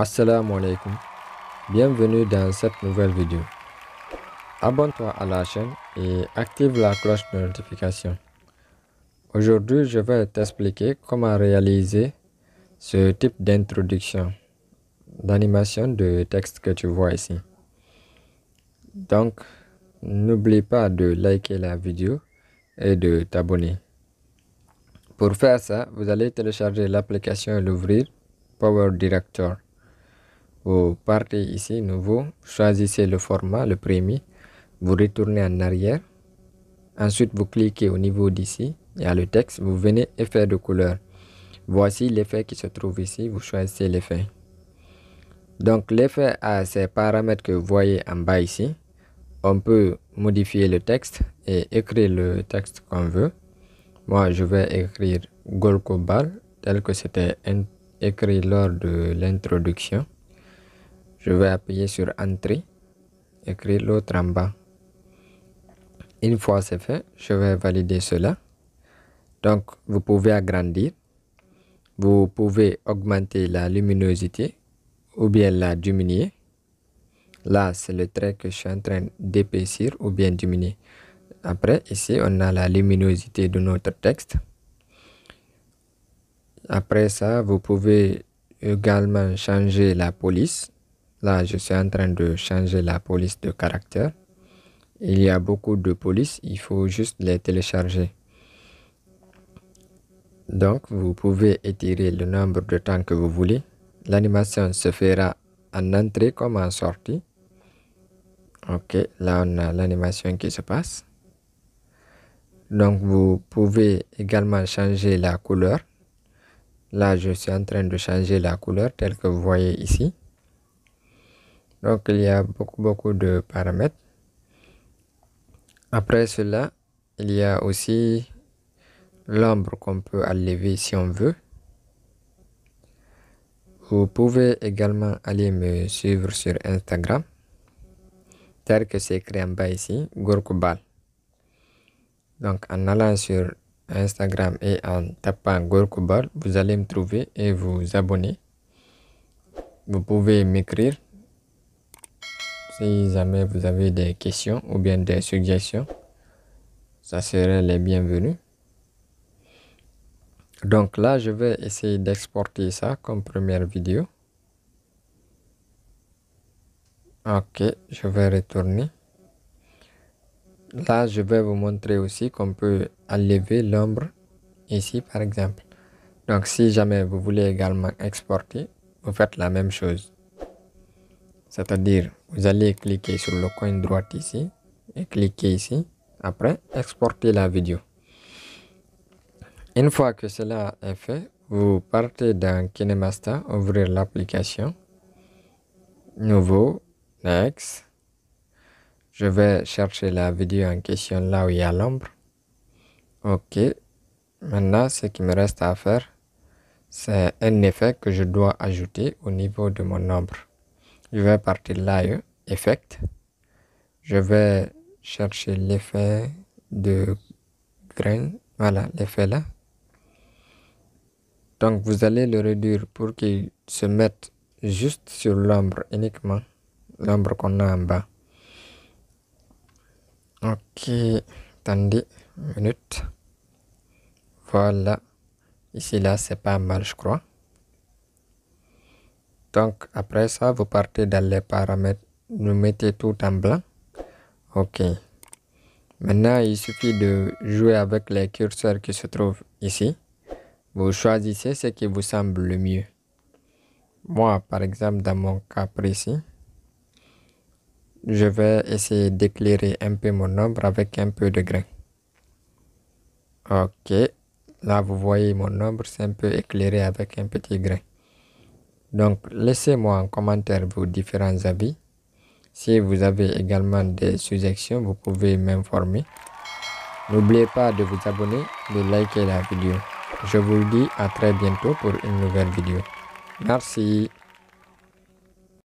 Assalamu alaikum. Bienvenue dans cette nouvelle vidéo. Abonne-toi à la chaîne et active la cloche de notification. Aujourd'hui, je vais t'expliquer comment réaliser ce type d'introduction, d'animation de texte que tu vois ici. Donc, n'oublie pas de liker la vidéo et de t'abonner. Pour faire ça, vous allez télécharger l'application et l'ouvrir Power Director. Vous partez ici, nouveau, choisissez le format, le premier. Vous retournez en arrière. Ensuite, vous cliquez au niveau d'ici. Il y a le texte. Vous venez effet de couleur. Voici l'effet qui se trouve ici. Vous choisissez l'effet. Donc, l'effet a ces paramètres que vous voyez en bas ici. On peut modifier le texte et écrire le texte qu'on veut. Moi, je vais écrire Golcobal tel que c'était écrit lors de l'introduction. Je vais appuyer sur Entrée, écrire l'autre en bas. Une fois c'est fait, je vais valider cela. Donc, vous pouvez agrandir. Vous pouvez augmenter la luminosité ou bien la diminuer. Là, c'est le trait que je suis en train d'épaissir ou bien diminuer. Après, ici, on a la luminosité de notre texte. Après ça, vous pouvez également changer la police Là, je suis en train de changer la police de caractère. Il y a beaucoup de polices, il faut juste les télécharger. Donc, vous pouvez étirer le nombre de temps que vous voulez. L'animation se fera en entrée comme en sortie. Ok, là on a l'animation qui se passe. Donc vous pouvez également changer la couleur. Là je suis en train de changer la couleur telle que vous voyez ici donc il y a beaucoup beaucoup de paramètres après cela il y a aussi l'ombre qu'on peut enlever si on veut vous pouvez également aller me suivre sur Instagram tel que c'est écrit en bas ici Gorkobal donc en allant sur Instagram et en tapant Gorkobal vous allez me trouver et vous abonner vous pouvez m'écrire si jamais vous avez des questions ou bien des suggestions, ça serait les bienvenus. Donc là, je vais essayer d'exporter ça comme première vidéo. Ok, je vais retourner. Là, je vais vous montrer aussi qu'on peut enlever l'ombre ici, par exemple. Donc, si jamais vous voulez également exporter, vous faites la même chose c'est-à-dire vous allez cliquer sur le coin droit ici et cliquer ici après exporter la vidéo une fois que cela est fait vous partez dans Kinemaster ouvrir l'application nouveau next je vais chercher la vidéo en question là où il y a l'ombre ok maintenant ce qui me reste à faire c'est un effet que je dois ajouter au niveau de mon ombre je vais partir là, euh, effect. Je vais chercher l'effet de grain. Voilà, l'effet là. Donc, vous allez le réduire pour qu'il se mette juste sur l'ombre uniquement. L'ombre qu'on a en bas. Ok, attendez une minute. Voilà. Ici, là, c'est pas mal, je crois. Donc après ça, vous partez dans les paramètres, vous mettez tout en blanc. OK. Maintenant, il suffit de jouer avec les curseurs qui se trouvent ici. Vous choisissez ce qui vous semble le mieux. Moi, par exemple, dans mon cas précis, je vais essayer d'éclairer un peu mon ombre avec un peu de grain. Ok, là vous voyez mon ombre, c'est un peu éclairé avec un petit grain. Donc, laissez-moi en commentaire vos différents avis. Si vous avez également des suggestions, vous pouvez m'informer. N'oubliez pas de vous abonner, de liker la vidéo. Je vous dis à très bientôt pour une nouvelle vidéo. Merci.